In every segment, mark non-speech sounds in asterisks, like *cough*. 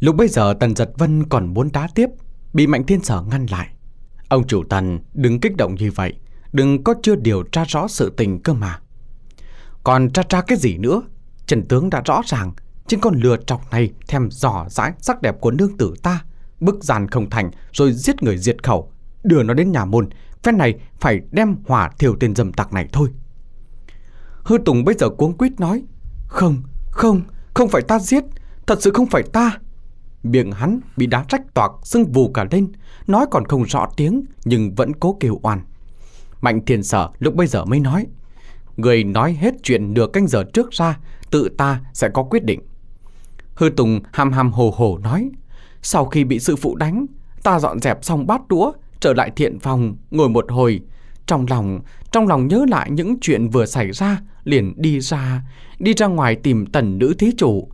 Lúc bây giờ Tần Giật Vân còn muốn đá tiếp Bị Mạnh Thiên Sở ngăn lại Ông chủ Tần đừng kích động như vậy Đừng có chưa điều tra rõ sự tình cơ mà Còn tra tra cái gì nữa Trần tướng đã rõ ràng chính con lừa trọc này thèm dò dãi sắc đẹp của nương tử ta Bức giàn không thành rồi giết người diệt khẩu Đưa nó đến nhà môn Phép này phải đem hỏa thiểu tiền dầm tặc này thôi Hư Tùng bây giờ cuống quýt nói Không, không, không phải ta giết Thật sự không phải ta Miệng hắn bị đá rách toạc sưng vù cả lên Nói còn không rõ tiếng Nhưng vẫn cố kêu oan Mạnh thiền sở lúc bây giờ mới nói Người nói hết chuyện nửa canh giờ trước ra Tự ta sẽ có quyết định Hư Tùng ham ham hồ hồ nói Sau khi bị sư phụ đánh Ta dọn dẹp xong bát đũa Trở lại thiện phòng ngồi một hồi Trong lòng Trong lòng nhớ lại những chuyện vừa xảy ra Liền đi ra Đi ra ngoài tìm tần nữ thí chủ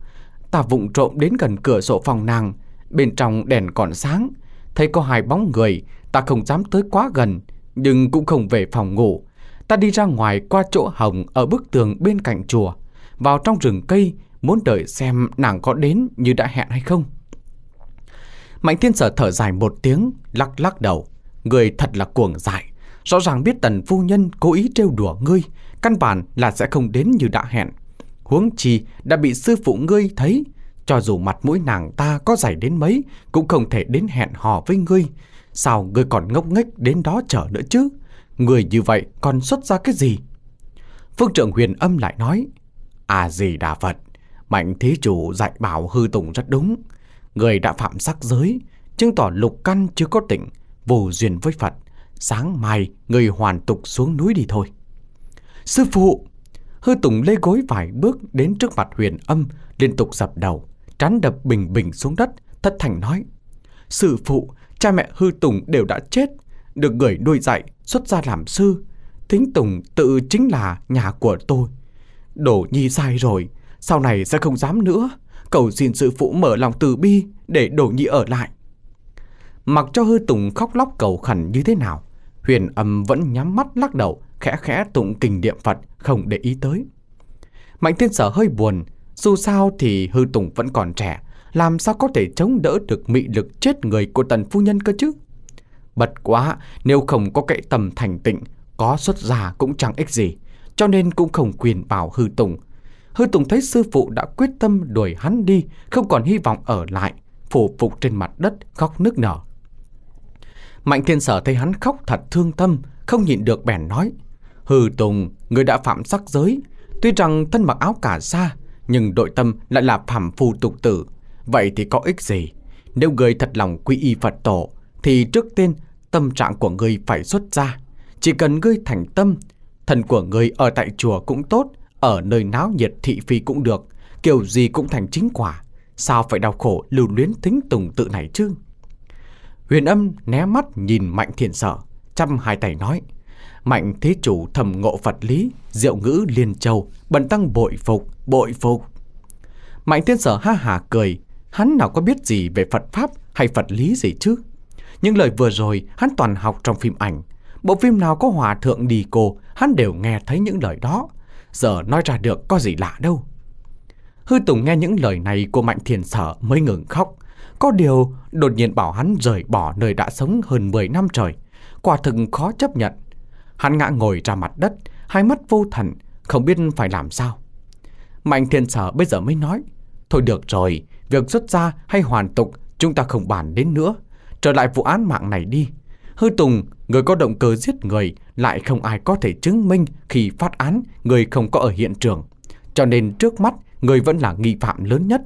ta vụng trộm đến gần cửa sổ phòng nàng Bên trong đèn còn sáng Thấy có hai bóng người Ta không dám tới quá gần Nhưng cũng không về phòng ngủ Ta đi ra ngoài qua chỗ hồng Ở bức tường bên cạnh chùa Vào trong rừng cây Muốn đợi xem nàng có đến như đã hẹn hay không Mạnh thiên sở thở dài một tiếng Lắc lắc đầu Người thật là cuồng dại Rõ ràng biết tần phu nhân cố ý trêu đùa ngươi Căn bản là sẽ không đến như đã hẹn huống chi đã bị sư phụ ngươi thấy, cho dù mặt mũi nàng ta có dày đến mấy, cũng không thể đến hẹn hò với ngươi. Sao ngươi còn ngốc nghếch đến đó chờ nữa chứ? Người như vậy còn xuất ra cái gì? Phương trưởng huyền âm lại nói, À gì đà Phật, mạnh thế chủ dạy bảo hư tùng rất đúng. Người đã phạm sắc giới, chứng tỏ lục căn chưa có tỉnh, vô duyên với Phật. Sáng mai, người hoàn tục xuống núi đi thôi. Sư phụ, Hư Tùng lê gối vài bước đến trước mặt huyền âm, liên tục dập đầu, trán đập bình bình xuống đất, thất thành nói. Sư phụ, cha mẹ Hư Tùng đều đã chết, được người nuôi dạy, xuất gia làm sư. Thính Tùng tự chính là nhà của tôi. Đổ nhi sai rồi, sau này sẽ không dám nữa. Cầu xin sư phụ mở lòng từ bi để đổ nhi ở lại. Mặc cho Hư Tùng khóc lóc cầu khẩn như thế nào, huyền âm vẫn nhắm mắt lắc đầu, khẽ khẽ tụng kinh niệm Phật, không để ý tới. Mạnh thiên sở hơi buồn, dù sao thì hư tùng vẫn còn trẻ, làm sao có thể chống đỡ được mị lực chết người của tần phu nhân cơ chứ? Bật quá, nếu không có kệ tầm thành tịnh, có xuất gia cũng chẳng ích gì, cho nên cũng không quyền bảo hư tùng. Hư tùng thấy sư phụ đã quyết tâm đuổi hắn đi, không còn hy vọng ở lại, phủ phục trên mặt đất, khóc nức nở. Mạnh thiên sở thấy hắn khóc thật thương tâm, không nhịn được bèn nói hư Tùng, người đã phạm sắc giới, tuy rằng thân mặc áo cả sa, nhưng nội tâm lại là phàm phu tục tử. Vậy thì có ích gì? Nếu người thật lòng quy y Phật tổ, thì trước tiên tâm trạng của người phải xuất ra. Chỉ cần ngươi thành tâm, thần của người ở tại chùa cũng tốt, ở nơi náo nhiệt thị phi cũng được, kiểu gì cũng thành chính quả. Sao phải đau khổ lưu luyến thính tùng tự này chứ? Huyền âm né mắt nhìn Mạnh Thiện Sở, chăm hai tay nói. Mạnh thế chủ thầm ngộ Phật lý, diệu ngữ liên châu, bần tăng bội phục, bội phục. Mạnh thiên sở ha hà cười, hắn nào có biết gì về Phật Pháp hay Phật lý gì chứ. Những lời vừa rồi hắn toàn học trong phim ảnh. Bộ phim nào có hòa thượng đi cô, hắn đều nghe thấy những lời đó. Giờ nói ra được có gì lạ đâu. Hư Tùng nghe những lời này của Mạnh Thiền Sở mới ngừng khóc. Có điều, đột nhiên bảo hắn rời bỏ nơi đã sống hơn 10 năm trời. Quả thực khó chấp nhận. Hắn ngã ngồi ra mặt đất, hai mắt vô thần, không biết phải làm sao. Mạnh thiên sở bây giờ mới nói, thôi được rồi, việc xuất gia hay hoàn tục chúng ta không bàn đến nữa. Trở lại vụ án mạng này đi. Hư Tùng, người có động cơ giết người, lại không ai có thể chứng minh khi phát án người không có ở hiện trường. Cho nên trước mắt, người vẫn là nghi phạm lớn nhất.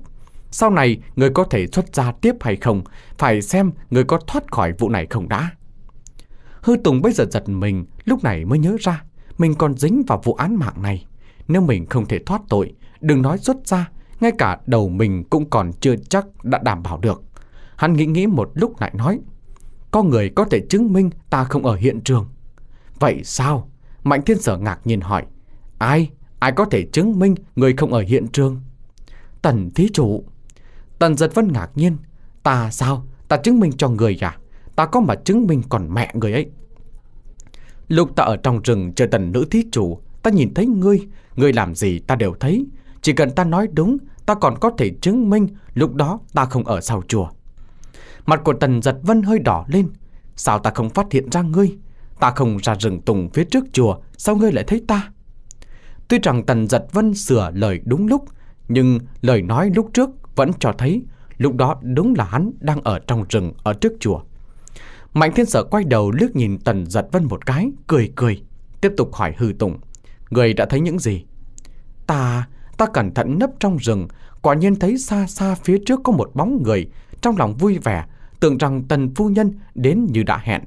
Sau này, người có thể xuất ra tiếp hay không, phải xem người có thoát khỏi vụ này không đã. Hư Tùng bây giờ giật mình, lúc này mới nhớ ra, mình còn dính vào vụ án mạng này. Nếu mình không thể thoát tội, đừng nói xuất ra, ngay cả đầu mình cũng còn chưa chắc đã đảm bảo được. Hắn nghĩ nghĩ một lúc lại nói, có người có thể chứng minh ta không ở hiện trường. Vậy sao? Mạnh thiên sở ngạc nhiên hỏi, ai? Ai có thể chứng minh người không ở hiện trường? Tần thí chủ. Tần giật vân ngạc nhiên, ta sao? Ta chứng minh cho người à? Ta có mà chứng minh còn mẹ người ấy Lúc ta ở trong rừng chờ tần nữ thí chủ Ta nhìn thấy ngươi Ngươi làm gì ta đều thấy Chỉ cần ta nói đúng Ta còn có thể chứng minh Lúc đó ta không ở sau chùa Mặt của tần giật vân hơi đỏ lên Sao ta không phát hiện ra ngươi Ta không ra rừng tùng phía trước chùa Sao ngươi lại thấy ta Tuy rằng tần giật vân sửa lời đúng lúc Nhưng lời nói lúc trước Vẫn cho thấy Lúc đó đúng là hắn đang ở trong rừng Ở trước chùa Mạnh thiên sở quay đầu lướt nhìn tần giật vân một cái, cười cười, tiếp tục hỏi hư tùng. Người đã thấy những gì? Ta, ta cẩn thận nấp trong rừng, quả nhiên thấy xa xa phía trước có một bóng người, trong lòng vui vẻ, tưởng rằng tần phu nhân đến như đã hẹn.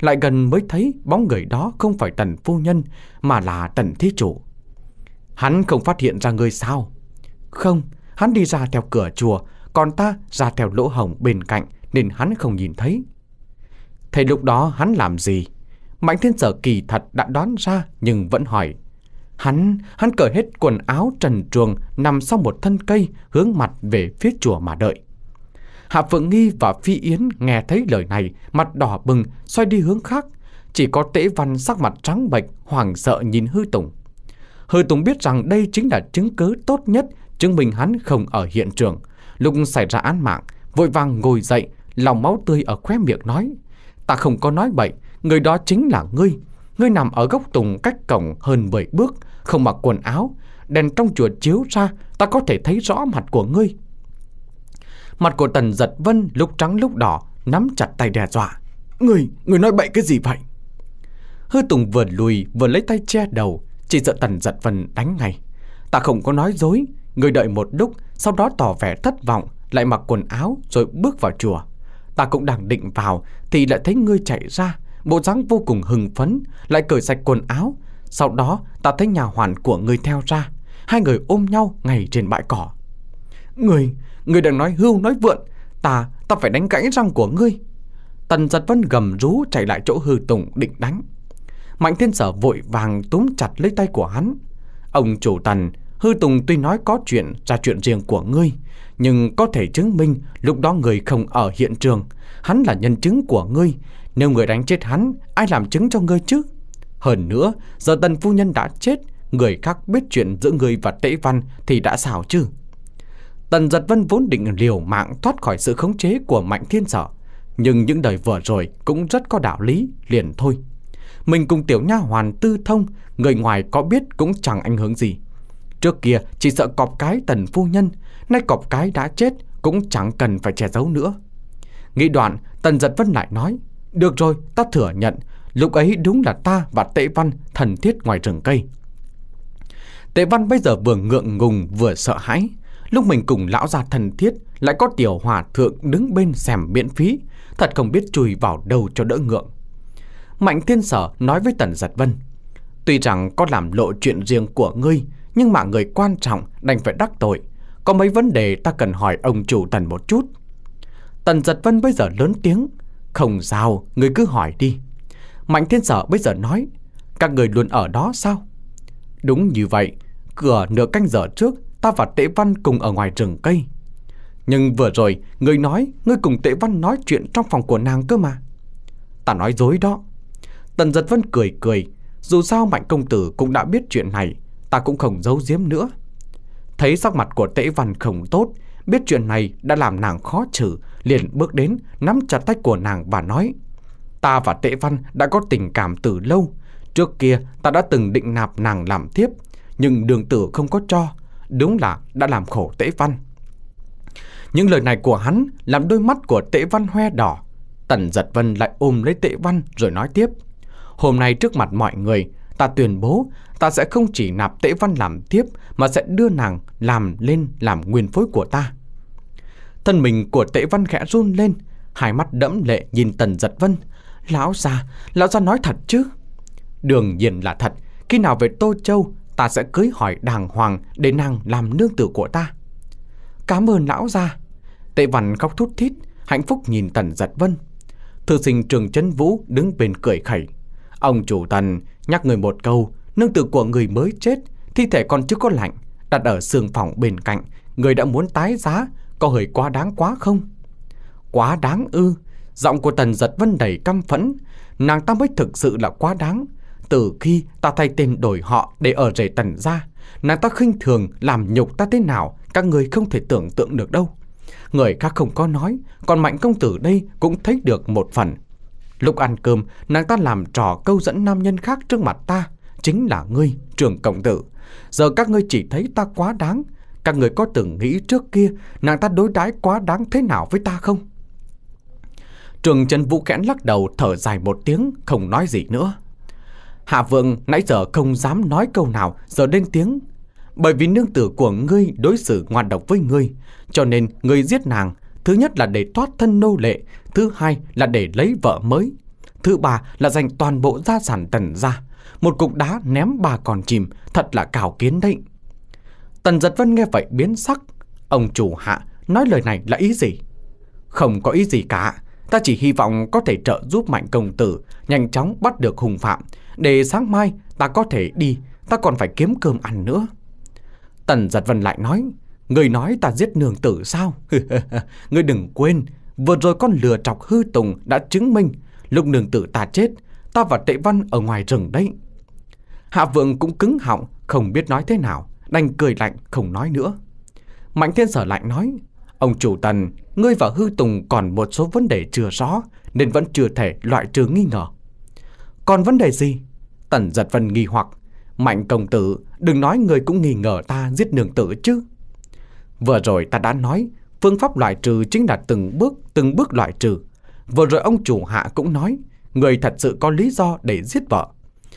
Lại gần mới thấy bóng người đó không phải tần phu nhân, mà là tần thí chủ. Hắn không phát hiện ra người sao? Không, hắn đi ra theo cửa chùa, còn ta ra theo lỗ hồng bên cạnh, nên hắn không nhìn thấy thế lúc đó hắn làm gì? Mạnh thiên sở kỳ thật đã đoán ra nhưng vẫn hỏi. Hắn, hắn cởi hết quần áo trần truồng nằm sau một thân cây hướng mặt về phía chùa mà đợi. Hạ Phượng Nghi và Phi Yến nghe thấy lời này, mặt đỏ bừng, xoay đi hướng khác. Chỉ có Tế Văn sắc mặt trắng bệch, hoảng sợ nhìn Hư Tùng. Hư Tùng biết rằng đây chính là chứng cứ tốt nhất chứng minh hắn không ở hiện trường. Lúc xảy ra án mạng, vội vàng ngồi dậy, lòng máu tươi ở khóe miệng nói – Ta không có nói bậy Người đó chính là ngươi Ngươi nằm ở góc tùng cách cổng hơn 10 bước Không mặc quần áo Đèn trong chùa chiếu ra Ta có thể thấy rõ mặt của ngươi Mặt của Tần Giật Vân lúc trắng lúc đỏ Nắm chặt tay đe dọa Ngươi, ngươi nói bậy cái gì vậy Hư Tùng vừa lùi vừa lấy tay che đầu Chỉ sợ Tần Giật Vân đánh ngay Ta không có nói dối Người đợi một lúc Sau đó tỏ vẻ thất vọng Lại mặc quần áo rồi bước vào chùa Ta cũng đang định vào Thì lại thấy ngươi chạy ra Bộ dáng vô cùng hừng phấn Lại cởi sạch quần áo Sau đó ta thấy nhà hoàn của ngươi theo ra Hai người ôm nhau ngay trên bãi cỏ Ngươi, ngươi đừng nói hưu nói vượn Ta, ta phải đánh gãy răng của ngươi Tần giật vân gầm rú chạy lại chỗ hư tùng định đánh Mạnh thiên sở vội vàng túm chặt lấy tay của hắn Ông chủ tần Hư Tùng tuy nói có chuyện ra chuyện riêng của ngươi nhưng có thể chứng minh lúc đó người không ở hiện trường. Hắn là nhân chứng của ngươi. Nếu người đánh chết hắn, ai làm chứng cho ngươi chứ? Hơn nữa, giờ tần phu nhân đã chết, người khác biết chuyện giữa ngươi và tễ văn thì đã xảo chứ? Tần giật vân vốn định liều mạng thoát khỏi sự khống chế của mạnh thiên sở. Nhưng những đời vừa rồi cũng rất có đạo lý, liền thôi. Mình cùng tiểu nha hoàn tư thông, người ngoài có biết cũng chẳng ảnh hưởng gì. Trước kia chỉ sợ cọp cái tần phu nhân, Nay cọp cái đã chết Cũng chẳng cần phải che giấu nữa Nghĩ đoạn Tần giật vân lại nói Được rồi ta thừa nhận Lúc ấy đúng là ta và tệ văn thần thiết ngoài rừng cây Tệ văn bây giờ vừa ngượng ngùng vừa sợ hãi Lúc mình cùng lão già thần thiết Lại có tiểu hòa thượng đứng bên xèm miễn phí Thật không biết chùi vào đầu cho đỡ ngượng Mạnh thiên sở nói với tần giật vân Tuy rằng có làm lộ chuyện riêng của ngươi Nhưng mà người quan trọng đành phải đắc tội có mấy vấn đề ta cần hỏi ông chủ Tần một chút Tần giật vân bây giờ lớn tiếng Không sao, người cứ hỏi đi Mạnh thiên sở bây giờ nói Các người luôn ở đó sao Đúng như vậy Cửa nửa canh giờ trước Ta và Tệ Văn cùng ở ngoài rừng cây Nhưng vừa rồi Người nói Người cùng Tệ Văn nói chuyện trong phòng của nàng cơ mà Ta nói dối đó Tần giật vân cười cười Dù sao Mạnh Công Tử cũng đã biết chuyện này Ta cũng không giấu giếm nữa Thấy sắc mặt của Tế Văn không tốt, biết chuyện này đã làm nàng khó xử, liền bước đến, nắm chặt tay của nàng và nói: "Ta và Tế Văn đã có tình cảm từ lâu, trước kia ta đã từng định nạp nàng làm thiếp, nhưng đường tử không có cho, đúng là đã làm khổ Tế Văn." Những lời này của hắn làm đôi mắt của Tế Văn hoe đỏ. Tần Dật Vân lại ôm lấy Tế Văn rồi nói tiếp. Hôm nay trước mặt mọi người, Ta tuyên bố ta sẽ không chỉ nạp Tế văn làm tiếp mà sẽ đưa nàng làm lên làm nguyên phối của ta. Thân mình của Tế văn khẽ run lên, hai mắt đẫm lệ nhìn tần giật vân. Lão già, lão già nói thật chứ? Đường nhiên là thật, khi nào về Tô Châu ta sẽ cưới hỏi đàng hoàng để nàng làm nương tử của ta. Cảm ơn lão già. Tế văn khóc thút thít, hạnh phúc nhìn tần giật vân. Thư sinh trường chân vũ đứng bên cười khẩy Ông chủ tần nhắc người một câu, nương tử của người mới chết, thi thể còn chưa có lạnh, đặt ở sườn phòng bên cạnh, người đã muốn tái giá, có hơi quá đáng quá không? Quá đáng ư? Giọng của Tần Giật Vân đầy căm phẫn, nàng ta mới thực sự là quá đáng. Từ khi ta thay tên đổi họ để ở rể Tần gia, nàng ta khinh thường làm nhục ta thế nào, các người không thể tưởng tượng được đâu. Người khác không có nói, còn Mạnh công tử đây cũng thấy được một phần Lúc ăn cơm, nàng ta làm trò câu dẫn nam nhân khác trước mặt ta, chính là ngươi, trường cộng tử. Giờ các ngươi chỉ thấy ta quá đáng, các người có từng nghĩ trước kia nàng ta đối đãi quá đáng thế nào với ta không? Trường Trần Vũ kẽn lắc đầu thở dài một tiếng, không nói gì nữa. Hạ Vượng nãy giờ không dám nói câu nào, giờ lên tiếng. Bởi vì nương tử của ngươi đối xử ngoan độc với ngươi, cho nên ngươi giết nàng, Thứ nhất là để thoát thân nô lệ, thứ hai là để lấy vợ mới, thứ ba là dành toàn bộ gia sản tần ra. Một cục đá ném bà còn chìm, thật là cào kiến đấy. Tần giật vân nghe vậy biến sắc. Ông chủ hạ nói lời này là ý gì? Không có ý gì cả. Ta chỉ hy vọng có thể trợ giúp mạnh công tử nhanh chóng bắt được hùng phạm. Để sáng mai ta có thể đi, ta còn phải kiếm cơm ăn nữa. Tần giật vân lại nói, Người nói ta giết nương tử sao? *laughs* người đừng quên, vừa rồi con lừa trọc hư tùng đã chứng minh lúc nương tử ta chết, ta và tệ văn ở ngoài rừng đấy. Hạ vượng cũng cứng họng, không biết nói thế nào, đành cười lạnh không nói nữa. Mạnh thiên sở lạnh nói, ông chủ tần, ngươi và hư tùng còn một số vấn đề chưa rõ, nên vẫn chưa thể loại trừ nghi ngờ. Còn vấn đề gì? Tần giật vân nghi hoặc, mạnh công tử, đừng nói người cũng nghi ngờ ta giết nương tử chứ. Vừa rồi ta đã nói, phương pháp loại trừ chính là từng bước, từng bước loại trừ. Vừa rồi ông chủ hạ cũng nói, người thật sự có lý do để giết vợ.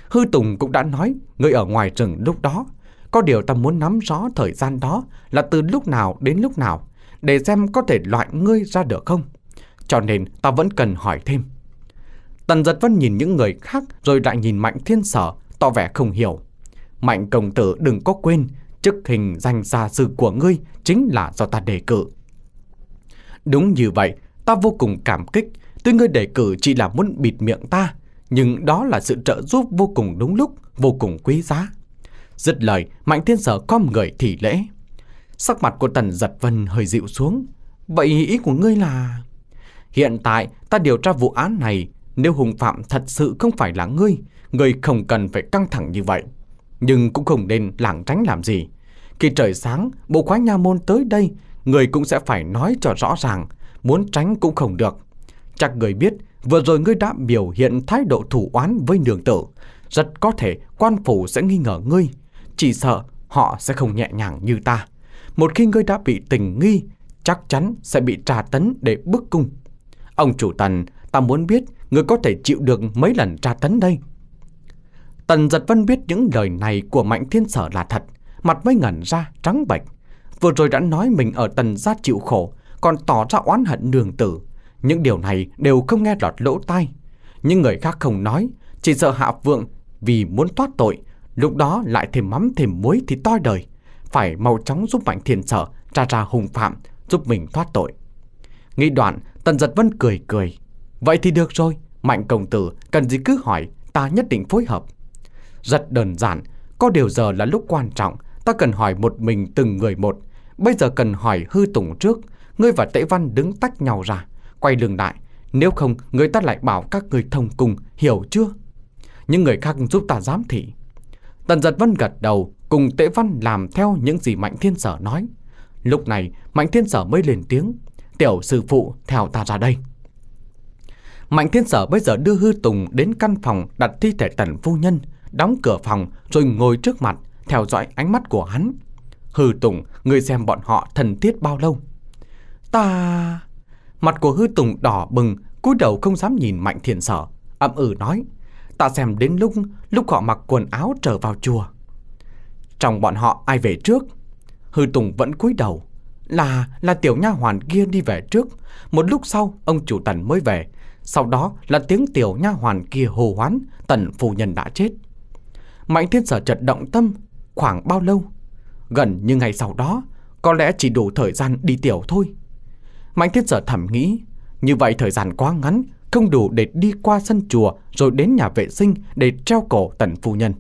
Hư Tùng cũng đã nói, người ở ngoài rừng lúc đó. Có điều ta muốn nắm rõ thời gian đó là từ lúc nào đến lúc nào, để xem có thể loại ngươi ra được không. Cho nên ta vẫn cần hỏi thêm. Tần giật vẫn nhìn những người khác rồi lại nhìn Mạnh Thiên Sở, tỏ vẻ không hiểu. Mạnh công tử đừng có quên, chức hình danh gia sư của ngươi chính là do ta đề cử. Đúng như vậy, ta vô cùng cảm kích, tuy ngươi đề cử chỉ là muốn bịt miệng ta, nhưng đó là sự trợ giúp vô cùng đúng lúc, vô cùng quý giá. Dứt lời, Mạnh Thiên Sở com người thì lễ. Sắc mặt của Tần Giật Vân hơi dịu xuống. Vậy ý của ngươi là... Hiện tại, ta điều tra vụ án này, nếu hùng phạm thật sự không phải là ngươi, ngươi không cần phải căng thẳng như vậy nhưng cũng không nên lảng tránh làm gì. Khi trời sáng, bộ khoái nha môn tới đây, người cũng sẽ phải nói cho rõ ràng, muốn tránh cũng không được. Chắc người biết, vừa rồi ngươi đã biểu hiện thái độ thủ oán với nương tử, rất có thể quan phủ sẽ nghi ngờ ngươi, chỉ sợ họ sẽ không nhẹ nhàng như ta. Một khi ngươi đã bị tình nghi, chắc chắn sẽ bị trà tấn để bức cung. Ông chủ tần, ta muốn biết ngươi có thể chịu được mấy lần tra tấn đây. Tần giật vân biết những lời này của Mạnh Thiên Sở là thật, mặt mới ngẩn ra, trắng bệch. Vừa rồi đã nói mình ở tần gia chịu khổ, còn tỏ ra oán hận đường tử. Những điều này đều không nghe lọt lỗ tai. Nhưng người khác không nói, chỉ sợ hạ vượng vì muốn thoát tội, lúc đó lại thêm mắm thêm muối thì toi đời. Phải mau chóng giúp Mạnh Thiên Sở tra ra hùng phạm, giúp mình thoát tội. Nghĩ đoạn, tần giật vân cười cười. Vậy thì được rồi, Mạnh Công Tử cần gì cứ hỏi, ta nhất định phối hợp. Rất đơn giản, có điều giờ là lúc quan trọng, ta cần hỏi một mình từng người một. Bây giờ cần hỏi hư tùng trước, ngươi và tễ văn đứng tách nhau ra, quay lưng lại. Nếu không, người ta lại bảo các người thông cùng, hiểu chưa? Những người khác giúp ta giám thị. Tần giật vân gật đầu, cùng tễ văn làm theo những gì Mạnh Thiên Sở nói. Lúc này, Mạnh Thiên Sở mới lên tiếng, tiểu sư phụ theo ta ra đây. Mạnh Thiên Sở bây giờ đưa Hư Tùng đến căn phòng đặt thi thể tần phu nhân, đóng cửa phòng rồi ngồi trước mặt, theo dõi ánh mắt của hắn. Hư Tùng, người xem bọn họ thần thiết bao lâu? Ta... Mặt của Hư Tùng đỏ bừng, cúi đầu không dám nhìn Mạnh Thiền Sở. Ậm ừ nói, ta xem đến lúc lúc họ mặc quần áo trở vào chùa. Trong bọn họ ai về trước? Hư Tùng vẫn cúi đầu. Là, là tiểu nha hoàn kia đi về trước. Một lúc sau, ông chủ tần mới về. Sau đó là tiếng tiểu nha hoàn kia hồ hoán, tần phu nhân đã chết. Mạnh thiên sở chợt động tâm khoảng bao lâu? Gần như ngày sau đó, có lẽ chỉ đủ thời gian đi tiểu thôi. Mạnh thiên sở thẩm nghĩ, như vậy thời gian quá ngắn, không đủ để đi qua sân chùa rồi đến nhà vệ sinh để treo cổ tần phu nhân.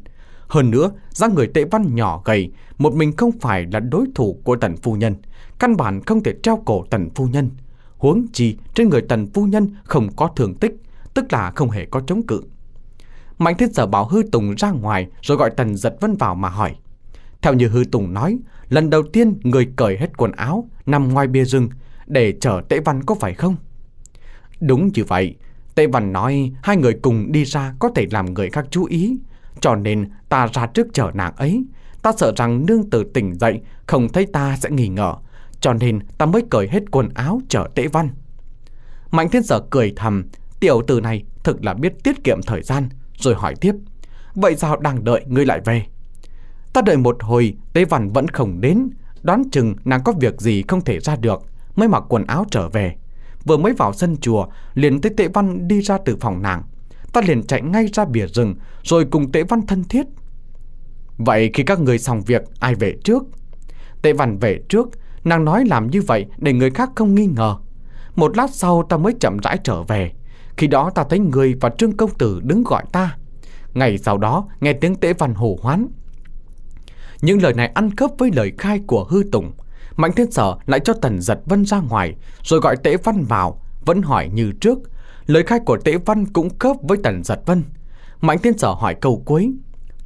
Hơn nữa, ra người tệ văn nhỏ gầy, một mình không phải là đối thủ của tần phu nhân, căn bản không thể treo cổ tần phu nhân. Huống chi trên người tần phu nhân không có thường tích, tức là không hề có chống cự. Mạnh Thiết Sở bảo Hư Tùng ra ngoài rồi gọi Tần Giật Vân vào mà hỏi. Theo như Hư Tùng nói, lần đầu tiên người cởi hết quần áo nằm ngoài bia rừng để chờ Tệ Văn có phải không? Đúng như vậy, Tệ Văn nói hai người cùng đi ra có thể làm người khác chú ý, cho nên ta ra trước chờ nàng ấy. Ta sợ rằng nương tử tỉnh dậy không thấy ta sẽ nghi ngờ, cho nên ta mới cởi hết quần áo chờ Tệ Văn. Mạnh Thiên Sở cười thầm, tiểu tử này thực là biết tiết kiệm thời gian, rồi hỏi tiếp Vậy sao đang đợi ngươi lại về Ta đợi một hồi Tế Văn vẫn không đến Đoán chừng nàng có việc gì không thể ra được Mới mặc quần áo trở về Vừa mới vào sân chùa Liền thấy Tế Văn đi ra từ phòng nàng Ta liền chạy ngay ra bìa rừng Rồi cùng Tế Văn thân thiết Vậy khi các người xong việc Ai về trước Tế Văn về trước Nàng nói làm như vậy để người khác không nghi ngờ Một lát sau ta mới chậm rãi trở về khi đó ta thấy người và Trương Công Tử đứng gọi ta. Ngày sau đó, nghe tiếng tế văn hổ hoán. Những lời này ăn khớp với lời khai của Hư Tùng. Mạnh Thiên Sở lại cho Tần Giật Vân ra ngoài, rồi gọi tế văn vào, vẫn hỏi như trước. Lời khai của tế văn cũng khớp với Tần Giật Vân. Mạnh Thiên Sở hỏi câu cuối.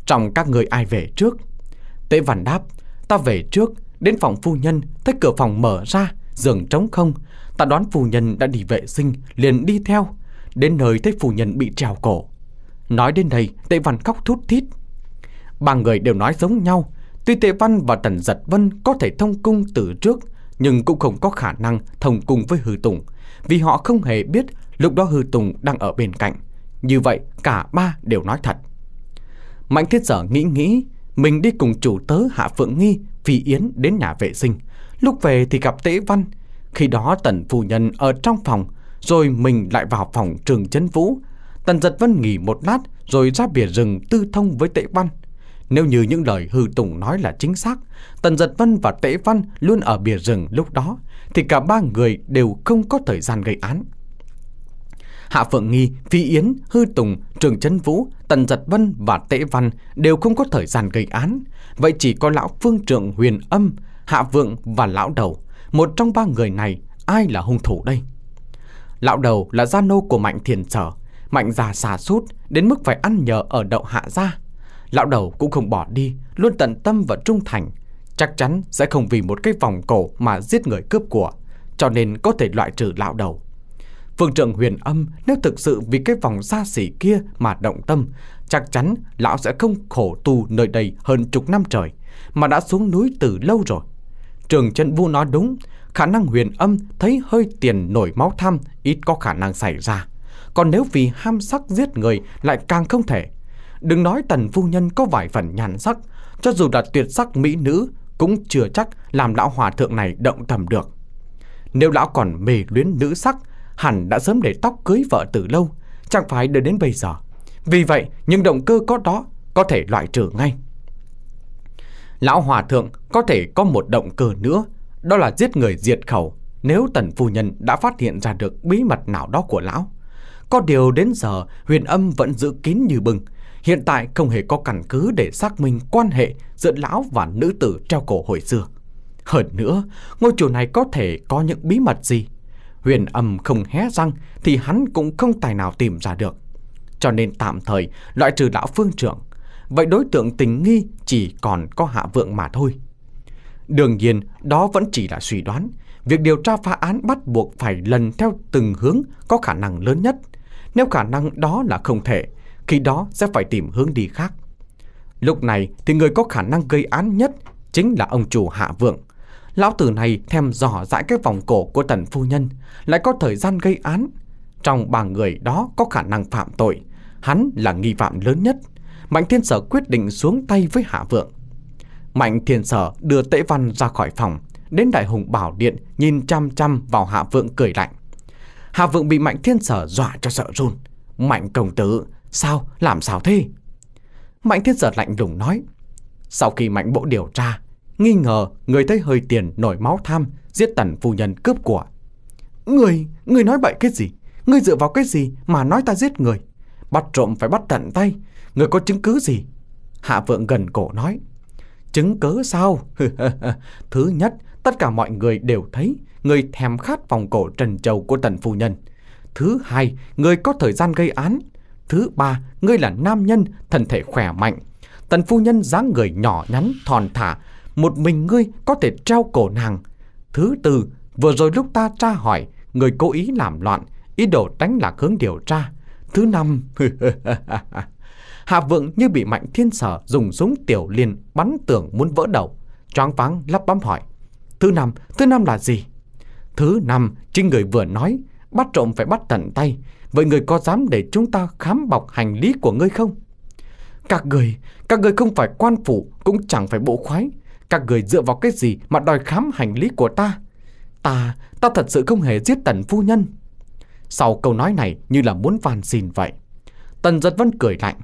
Trong các người ai về trước? tế văn đáp, ta về trước, đến phòng phu nhân, thấy cửa phòng mở ra, giường trống không. Ta đoán phu nhân đã đi vệ sinh, liền đi theo. Đến nơi thấy phu nhân bị trào cổ Nói đến đây Tệ Văn khóc thút thít Ba người đều nói giống nhau Tuy Tệ Văn và Tần Giật Vân có thể thông cung từ trước Nhưng cũng không có khả năng thông cung với Hư Tùng Vì họ không hề biết lúc đó Hư Tùng đang ở bên cạnh Như vậy cả ba đều nói thật Mạnh thiết sở nghĩ nghĩ Mình đi cùng chủ tớ Hạ Phượng Nghi Phi Yến đến nhà vệ sinh Lúc về thì gặp Tế Văn Khi đó tần phu nhân ở trong phòng rồi mình lại vào phòng trường chấn vũ. Tần giật vân nghỉ một lát rồi ra bìa rừng tư thông với tệ văn. Nếu như những lời hư tùng nói là chính xác, Tần Giật Vân và Tễ Văn luôn ở bìa rừng lúc đó, thì cả ba người đều không có thời gian gây án. Hạ Phượng Nghi, Phi Yến, Hư Tùng, Trường Trấn Vũ, Tần Giật Vân và Tễ Văn đều không có thời gian gây án. Vậy chỉ có lão phương trượng huyền âm, Hạ Vượng và lão đầu. Một trong ba người này, ai là hung thủ đây? Lão đầu là gia nô của Mạnh Thiền Sở Mạnh già xà sút Đến mức phải ăn nhờ ở đậu hạ gia Lão đầu cũng không bỏ đi Luôn tận tâm và trung thành Chắc chắn sẽ không vì một cái vòng cổ Mà giết người cướp của Cho nên có thể loại trừ lão đầu Phương trưởng huyền âm nếu thực sự vì cái vòng xa xỉ kia mà động tâm, chắc chắn lão sẽ không khổ tu nơi đây hơn chục năm trời, mà đã xuống núi từ lâu rồi. Trường chân vu nói đúng, khả năng huyền âm thấy hơi tiền nổi máu tham ít có khả năng xảy ra. Còn nếu vì ham sắc giết người lại càng không thể. Đừng nói tần phu nhân có vài phần nhàn sắc, cho dù đặt tuyệt sắc mỹ nữ cũng chưa chắc làm lão hòa thượng này động tầm được. Nếu lão còn mê luyến nữ sắc, hẳn đã sớm để tóc cưới vợ từ lâu, chẳng phải đợi đến bây giờ. Vì vậy, những động cơ có đó có thể loại trừ ngay. Lão Hòa Thượng có thể có một động cơ nữa đó là giết người diệt khẩu nếu tần phu nhân đã phát hiện ra được bí mật nào đó của lão. Có điều đến giờ huyền âm vẫn giữ kín như bừng. Hiện tại không hề có căn cứ để xác minh quan hệ giữa lão và nữ tử treo cổ hồi xưa. Hơn nữa, ngôi chùa này có thể có những bí mật gì? Huyền âm không hé răng thì hắn cũng không tài nào tìm ra được. Cho nên tạm thời loại trừ lão phương trưởng. Vậy đối tượng tình nghi chỉ còn có hạ vượng mà thôi. Đương nhiên, đó vẫn chỉ là suy đoán. Việc điều tra phá án bắt buộc phải lần theo từng hướng có khả năng lớn nhất. Nếu khả năng đó là không thể, khi đó sẽ phải tìm hướng đi khác. Lúc này thì người có khả năng gây án nhất chính là ông chủ Hạ Vượng. Lão tử này thèm dò dãi cái vòng cổ của tần phu nhân, lại có thời gian gây án. Trong ba người đó có khả năng phạm tội, hắn là nghi phạm lớn nhất. Mạnh Thiên Sở quyết định xuống tay với Hạ Vượng. Mạnh thiền sở đưa tễ văn ra khỏi phòng, đến đại hùng bảo điện nhìn chăm chăm vào hạ vượng cười lạnh. Hạ vượng bị mạnh thiên sở dọa cho sợ run. Mạnh công tử, sao, làm sao thế? Mạnh thiên sở lạnh lùng nói. Sau khi mạnh bộ điều tra, nghi ngờ người thấy hơi tiền nổi máu tham, giết tần phu nhân cướp của. Người, người nói bậy cái gì? Người dựa vào cái gì mà nói ta giết người? Bắt trộm phải bắt tận tay, người có chứng cứ gì? Hạ vượng gần cổ nói. Chứng cớ sao? *laughs* Thứ nhất, tất cả mọi người đều thấy người thèm khát vòng cổ trần châu của tần phu nhân. Thứ hai, người có thời gian gây án. Thứ ba, người là nam nhân, thân thể khỏe mạnh. Tần phu nhân dáng người nhỏ nhắn, thòn thả, một mình ngươi có thể treo cổ nàng. Thứ tư, vừa rồi lúc ta tra hỏi, người cố ý làm loạn, ý đồ đánh lạc hướng điều tra. Thứ năm, *laughs* Hạ Vượng như bị Mạnh Thiên Sở dùng súng tiểu liên bắn tưởng muốn vỡ đầu, choáng váng lắp bắp hỏi: "Thứ năm, thứ năm là gì?" "Thứ năm, chính người vừa nói, bắt trộm phải bắt tận tay, vậy người có dám để chúng ta khám bọc hành lý của ngươi không?" "Các người, các người không phải quan phủ, cũng chẳng phải bộ khoái, các người dựa vào cái gì mà đòi khám hành lý của ta?" "Ta, ta thật sự không hề giết tận phu nhân." Sau câu nói này như là muốn van xin vậy. Tần giật vân cười lạnh.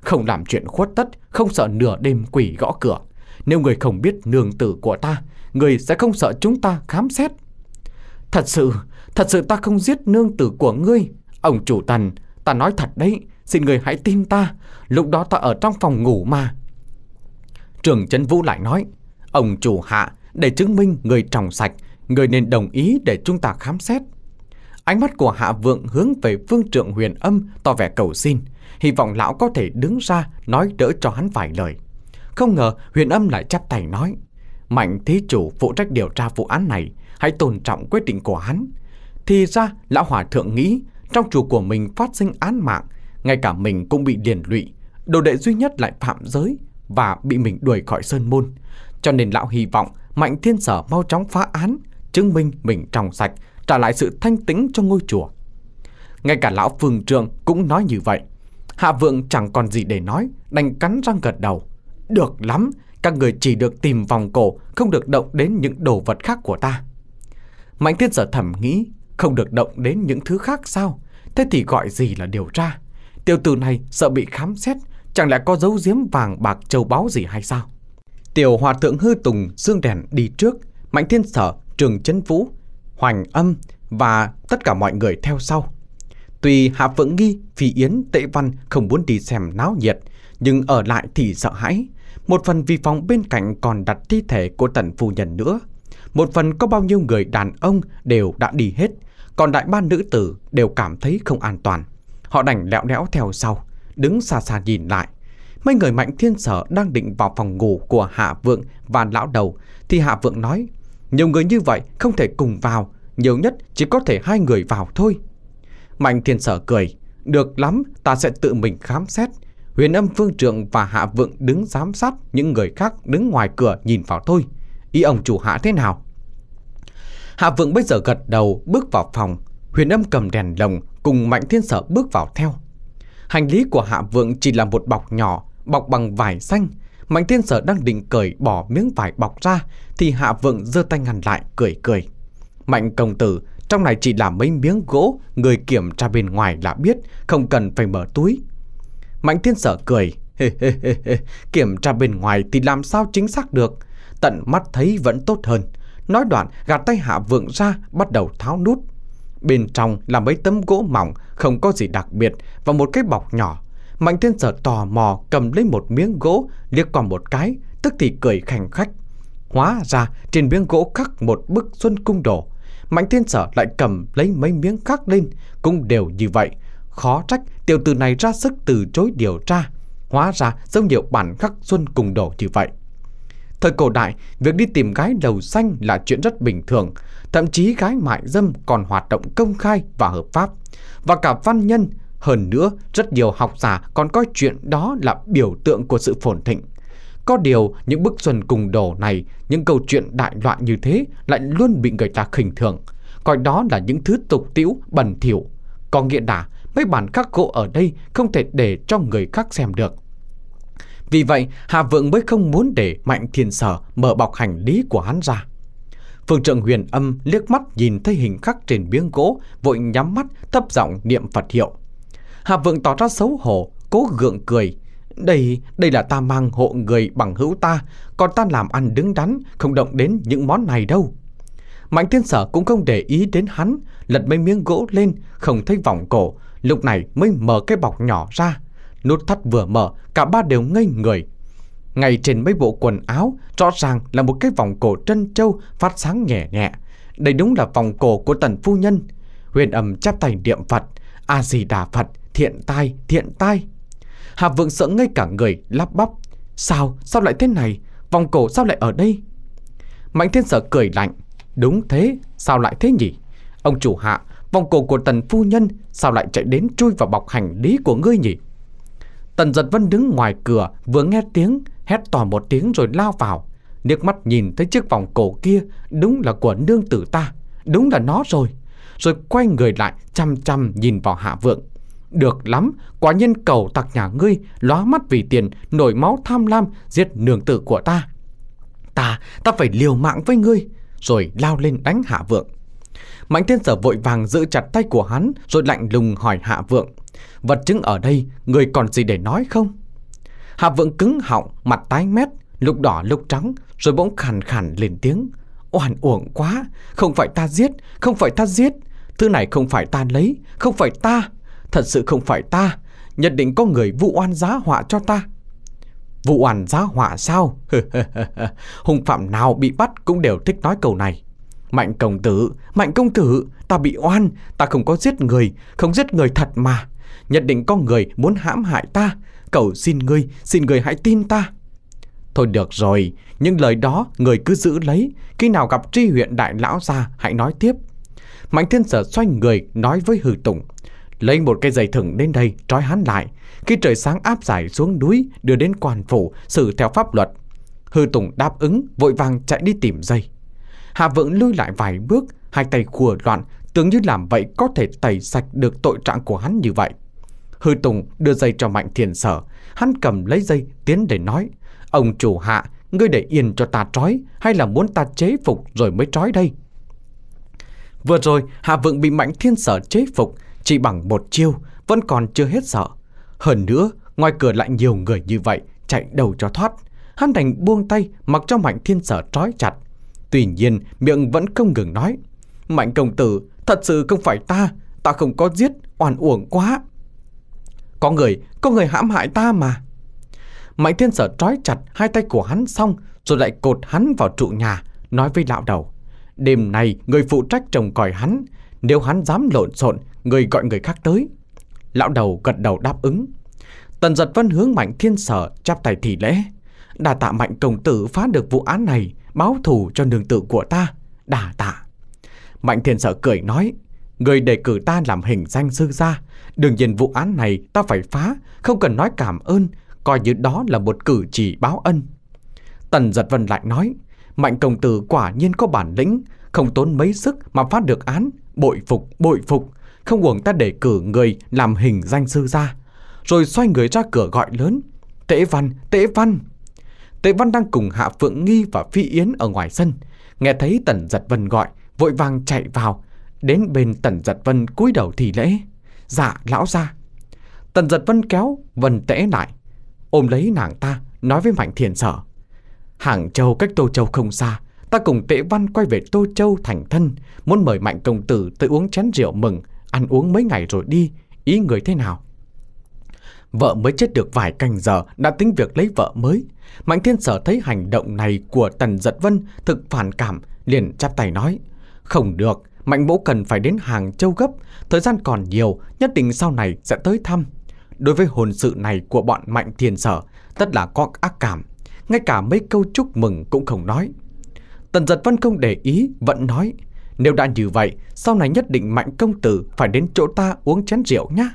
không làm chuyện khuất tất, không sợ nửa đêm quỷ gõ cửa. Nếu người không biết nương tử của ta, người sẽ không sợ chúng ta khám xét. Thật sự, thật sự ta không giết nương tử của ngươi. Ông chủ tần, ta nói thật đấy, xin người hãy tin ta. Lúc đó ta ở trong phòng ngủ mà. Trường Trấn Vũ lại nói, ông chủ hạ, để chứng minh người tròng sạch, người nên đồng ý để chúng ta khám xét. Ánh mắt của Hạ Vượng hướng về Vương Trượng Huyền Âm tỏ vẻ cầu xin, hy vọng lão có thể đứng ra nói đỡ cho hắn vài lời. Không ngờ Huyền Âm lại chắp tay nói, Mạnh thí chủ phụ trách điều tra vụ án này, hãy tôn trọng quyết định của hắn. Thì ra, lão hòa thượng nghĩ trong chùa của mình phát sinh án mạng, ngay cả mình cũng bị điền lụy, đồ đệ duy nhất lại phạm giới và bị mình đuổi khỏi sơn môn. Cho nên lão hy vọng Mạnh Thiên Sở mau chóng phá án, chứng minh mình trong sạch trả lại sự thanh tĩnh cho ngôi chùa. Ngay cả lão phường trường cũng nói như vậy. Hạ vượng chẳng còn gì để nói, đành cắn răng gật đầu. Được lắm, các người chỉ được tìm vòng cổ, không được động đến những đồ vật khác của ta. Mạnh thiên sở thẩm nghĩ, không được động đến những thứ khác sao? Thế thì gọi gì là điều tra? Tiêu tử này sợ bị khám xét, chẳng lẽ có dấu giếm vàng bạc châu báu gì hay sao? Tiểu hòa thượng hư tùng dương đèn đi trước, mạnh thiên sở, trường chân vũ Hoành Âm và tất cả mọi người theo sau. Tuy Hạ Phượng Nghi, Phi Yến, Tệ Văn không muốn đi xem náo nhiệt, nhưng ở lại thì sợ hãi. Một phần vì phòng bên cạnh còn đặt thi thể của tần phu nhân nữa. Một phần có bao nhiêu người đàn ông đều đã đi hết, còn đại ban nữ tử đều cảm thấy không an toàn. Họ đành lẹo đẽo theo sau, đứng xa xa nhìn lại. Mấy người mạnh thiên sở đang định vào phòng ngủ của Hạ Vượng và lão đầu, thì Hạ Vượng nói nhiều người như vậy không thể cùng vào Nhiều nhất chỉ có thể hai người vào thôi Mạnh thiên sở cười Được lắm ta sẽ tự mình khám xét Huyền âm phương trượng và hạ vượng đứng giám sát Những người khác đứng ngoài cửa nhìn vào thôi. Ý ông chủ hạ thế nào Hạ vượng bây giờ gật đầu bước vào phòng Huyền âm cầm đèn lồng Cùng mạnh thiên sở bước vào theo Hành lý của hạ vượng chỉ là một bọc nhỏ Bọc bằng vải xanh Mạnh thiên sở đang định cởi bỏ miếng vải bọc ra Thì hạ vượng giơ tay ngăn lại cười cười Mạnh công tử Trong này chỉ là mấy miếng gỗ Người kiểm tra bên ngoài là biết Không cần phải mở túi Mạnh thiên sở cười Kiểm tra bên ngoài thì làm sao chính xác được Tận mắt thấy vẫn tốt hơn Nói đoạn gạt tay hạ vượng ra Bắt đầu tháo nút Bên trong là mấy tấm gỗ mỏng Không có gì đặc biệt Và một cái bọc nhỏ Mạnh thiên sở tò mò cầm lấy một miếng gỗ, liếc qua một cái, tức thì cười khành khách. Hóa ra trên miếng gỗ khắc một bức xuân cung đồ. Mạnh thiên sở lại cầm lấy mấy miếng khác lên, cũng đều như vậy. Khó trách tiểu tử này ra sức từ chối điều tra. Hóa ra rất nhiều bản khắc xuân cung đồ như vậy. Thời cổ đại, việc đi tìm gái đầu xanh là chuyện rất bình thường, thậm chí gái mại dâm còn hoạt động công khai và hợp pháp. Và cả văn nhân, hơn nữa, rất nhiều học giả còn coi chuyện đó là biểu tượng của sự phồn thịnh. Có điều, những bức xuân cùng đồ này, những câu chuyện đại loại như thế lại luôn bị người ta khinh thường, coi đó là những thứ tục tiễu, bẩn thỉu. Có nghĩa là mấy bản khắc gỗ ở đây không thể để cho người khác xem được. Vì vậy, Hà Vượng mới không muốn để Mạnh Thiên Sở mở bọc hành lý của hắn ra. Phương Trượng Huyền Âm liếc mắt nhìn thấy hình khắc trên biếng gỗ, vội nhắm mắt, thấp giọng niệm Phật hiệu. Hạ Vượng tỏ ra xấu hổ, cố gượng cười. Đây, đây là ta mang hộ người bằng hữu ta, còn ta làm ăn đứng đắn, không động đến những món này đâu. Mạnh thiên sở cũng không để ý đến hắn, lật mấy miếng gỗ lên, không thấy vòng cổ, lúc này mới mở cái bọc nhỏ ra. Nút thắt vừa mở, cả ba đều ngây người. Ngay trên mấy bộ quần áo, rõ ràng là một cái vòng cổ trân châu phát sáng nhẹ nhẹ. Đây đúng là vòng cổ của tần phu nhân. Huyền Ẩm chắp tay niệm Phật, A-di-đà Phật, Thiện tai, thiện tai hạ Vượng sợ ngay cả người lắp bắp Sao, sao lại thế này Vòng cổ sao lại ở đây Mạnh thiên sở cười lạnh Đúng thế, sao lại thế nhỉ Ông chủ hạ, vòng cổ của tần phu nhân Sao lại chạy đến chui vào bọc hành lý của ngươi nhỉ Tần giật vân đứng ngoài cửa Vừa nghe tiếng Hét to một tiếng rồi lao vào Nước mắt nhìn thấy chiếc vòng cổ kia Đúng là của nương tử ta Đúng là nó rồi Rồi quay người lại chăm chăm nhìn vào hạ vượng được lắm, quả nhân cầu tặc nhà ngươi, lóa mắt vì tiền, nổi máu tham lam, giết nương tử của ta. Ta, ta phải liều mạng với ngươi, rồi lao lên đánh hạ vượng. Mạnh thiên sở vội vàng giữ chặt tay của hắn, rồi lạnh lùng hỏi hạ vượng. Vật chứng ở đây, ngươi còn gì để nói không? Hạ vượng cứng họng, mặt tái mét, lúc đỏ lúc trắng, rồi bỗng khàn khàn lên tiếng. Oan uổng quá, không phải ta giết, không phải ta giết, thứ này không phải ta lấy, không phải ta Thật sự không phải ta Nhất định có người vụ oan giá họa cho ta Vụ oan giá họa sao Hùng *laughs* phạm nào bị bắt Cũng đều thích nói câu này Mạnh công tử Mạnh công tử Ta bị oan Ta không có giết người Không giết người thật mà Nhất định có người muốn hãm hại ta Cầu xin ngươi Xin ngươi hãy tin ta Thôi được rồi, những lời đó người cứ giữ lấy, khi nào gặp tri huyện đại lão ra hãy nói tiếp. Mạnh thiên sở xoay người nói với hử tùng, Lấy một cây dây thừng đến đây trói hắn lại Khi trời sáng áp giải xuống núi Đưa đến quan phủ xử theo pháp luật Hư Tùng đáp ứng Vội vàng chạy đi tìm dây Hạ Vượng lui lại vài bước Hai tay khùa loạn Tưởng như làm vậy có thể tẩy sạch được tội trạng của hắn như vậy Hư Tùng đưa dây cho Mạnh Thiền Sở Hắn cầm lấy dây tiến để nói Ông chủ hạ Ngươi để yên cho ta trói Hay là muốn ta chế phục rồi mới trói đây Vừa rồi Hạ Vượng bị Mạnh Thiên Sở chế phục chỉ bằng một chiêu Vẫn còn chưa hết sợ Hơn nữa ngoài cửa lại nhiều người như vậy Chạy đầu cho thoát Hắn đành buông tay mặc cho Mạnh Thiên Sở trói chặt Tuy nhiên miệng vẫn không ngừng nói Mạnh công tử Thật sự không phải ta Ta không có giết oan uổng quá Có người Có người hãm hại ta mà Mạnh Thiên Sở trói chặt hai tay của hắn xong Rồi lại cột hắn vào trụ nhà Nói với lão đầu Đêm nay người phụ trách trồng còi hắn nếu hắn dám lộn xộn Người gọi người khác tới Lão đầu gật đầu đáp ứng Tần giật vân hướng mạnh thiên sở Chắp tay thì lễ Đà tạ mạnh công tử phá được vụ án này Báo thù cho nương tử của ta Đà tạ Mạnh thiên sở cười nói Người đề cử ta làm hình danh sư gia Đương nhìn vụ án này ta phải phá Không cần nói cảm ơn Coi như đó là một cử chỉ báo ân Tần giật vân lại nói Mạnh công tử quả nhiên có bản lĩnh Không tốn mấy sức mà phát được án Bội phục, bội phục, không uổng ta để cử người làm hình danh sư ra. Rồi xoay người ra cửa gọi lớn. tế văn, tế văn. tế Văn đang cùng Hạ Phượng Nghi và Phi Yến ở ngoài sân, nghe thấy Tần Giật Vân gọi, vội vàng chạy vào, đến bên Tần Giật Vân cúi đầu thì lễ. "Dạ lão gia." Tần Giật Vân kéo Vân tế lại, ôm lấy nàng ta, nói với Mạnh Thiền Sở: "Hàng Châu cách Tô Châu không xa, ta cùng tệ văn quay về Tô Châu thành thân, muốn mời Mạnh Công Tử tới uống chén rượu mừng, ăn uống mấy ngày rồi đi, ý người thế nào? Vợ mới chết được vài canh giờ đã tính việc lấy vợ mới. Mạnh Thiên Sở thấy hành động này của Tần Giật Vân thực phản cảm, liền chắp tay nói. Không được, Mạnh Mẫu cần phải đến Hàng Châu gấp, thời gian còn nhiều, nhất định sau này sẽ tới thăm. Đối với hồn sự này của bọn Mạnh Thiên Sở, tất là có ác cảm. Ngay cả mấy câu chúc mừng cũng không nói Tần giật vân không để ý, vẫn nói, nếu đã như vậy, sau này nhất định mạnh công tử phải đến chỗ ta uống chén rượu nhá.